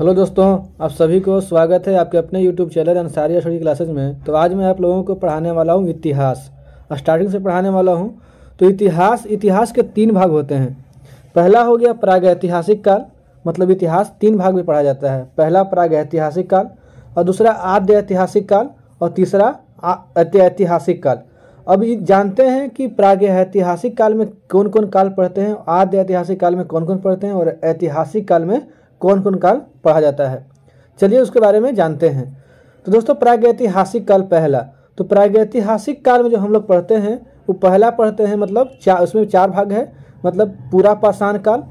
hello दोस्तों आप सभी को स्वागत है आपके अपने यूट्यूब चैनल अंसारी अशोरी क्लासेज में तो आज मैं आप लोगों को पढ़ाने वाला हूँ इतिहास स्टार्टिंग से पढ़ाने वाला हूँ तो इतिहास इतिहास के तीन भाग होते हैं पहला हो गया प्रागैतिहासिक काल मतलब इतिहास तीन भाग में पढ़ा जाता है पहला प्रागैतिहासिक काल और दूसरा आद्य ऐतिहासिक काल और तीसरा ऐतिहासिक काल अब ये जानते हैं कि प्राग ऐतिहासिक काल में कौन कौन काल पढ़ते हैं आद्य ऐतिहासिक काल में कौन कौन पढ़ते हैं और ऐतिहासिक काल में कौन कौन काल पढ़ा जाता है चलिए उसके बारे में जानते हैं तो दोस्तों प्रागैतिहासिक काल पहला तो प्रागैतिहासिक काल में जो हम लोग पढ़ते हैं वो पहला पढ़ते हैं मतलब चार उसमें चार भाग है मतलब पूरा पाषाण काल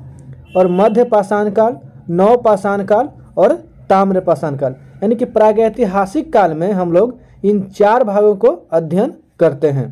और मध्य पाषाण काल नव पाषाण काल और ताम्र पाषाण काल यानी कि प्रागैतिहासिक काल में हम लोग इन चार भागों को अध्ययन करते हैं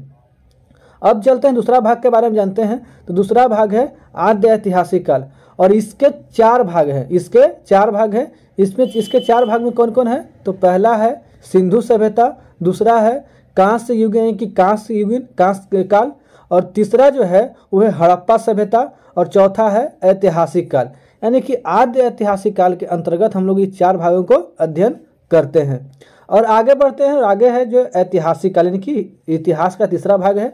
अब चलते हैं दूसरा भाग के बारे में जानते हैं तो दूसरा भाग है आद्य ऐतिहासिक काल और इसके चार भाग हैं इसके चार भाग हैं इसमें इसके चार भाग में कौन कौन है तो पहला है सिंधु सभ्यता दूसरा है कांस्य युग यानी कि कांस्य युग कांस्य काल और तीसरा जो है वह है हड़प्पा सभ्यता और चौथा है ऐतिहासिक काल यानी कि आद्य ऐतिहासिक काल के अंतर्गत हम लोग इस चार भागों को अध्ययन करते हैं और आगे बढ़ते हैं और आगे है जो ऐतिहासिक काल यानी कि इतिहास का तीसरा भाग है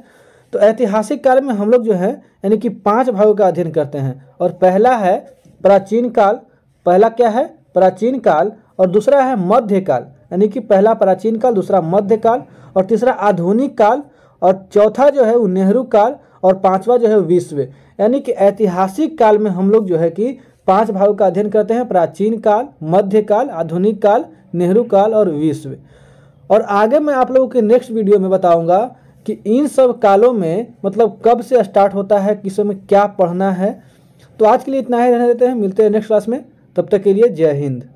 तो ऐतिहासिक काल में हम लोग जो है यानी कि पांच भागों का अध्ययन करते हैं और पहला है प्राचीन काल पहला क्या है प्राचीन काल और दूसरा है मध्य काल यानी कि पहला प्राचीन काल दूसरा मध्य काल और तीसरा आधुनिक काल और चौथा जो है वो नेहरू काल और पांचवा जो है विश्व यानी कि ऐतिहासिक काल में हम लोग जो है कि पांच भागों का अध्ययन करते हैं प्राचीन काल मध्य काल आधुनिक काल नेहरू काल और विश्व और आगे मैं आप लोगों के नेक्स्ट वीडियो में बताऊंगा कि इन सब कालों में मतलब कब से स्टार्ट होता है किस में क्या पढ़ना है तो आज के लिए इतना ही रहने देते हैं मिलते हैं नेक्स्ट क्लास में तब तक के लिए जय हिंद